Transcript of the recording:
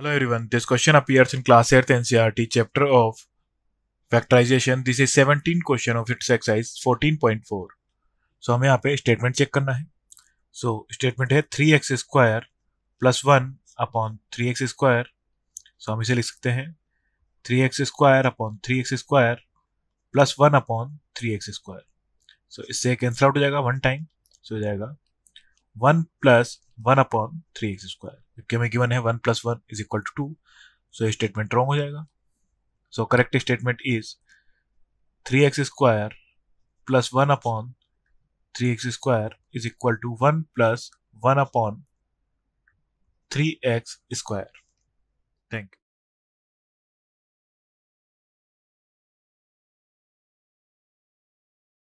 Hello everyone, this question appears in class 8th NCRT e chapter of factorization. This is 17 question of its exercise 14.4. So हमें यहाँ पे statement check करना है so so, statement है three x square plus one upon three x square so हम इसे लिख सकते हैं three x square upon three x square plus one upon three x square so इससे कैंसिल आउट हो जाएगा वन टाइम सो हो जाएगा one plus one upon three x square क्योंकि हमें गिवन है one plus one is equal to two so ये स्टेटमेंट रॉन्ग हो जाएगा so correct statement is three x square plus one upon three x square is equal to one plus one upon three x square thank you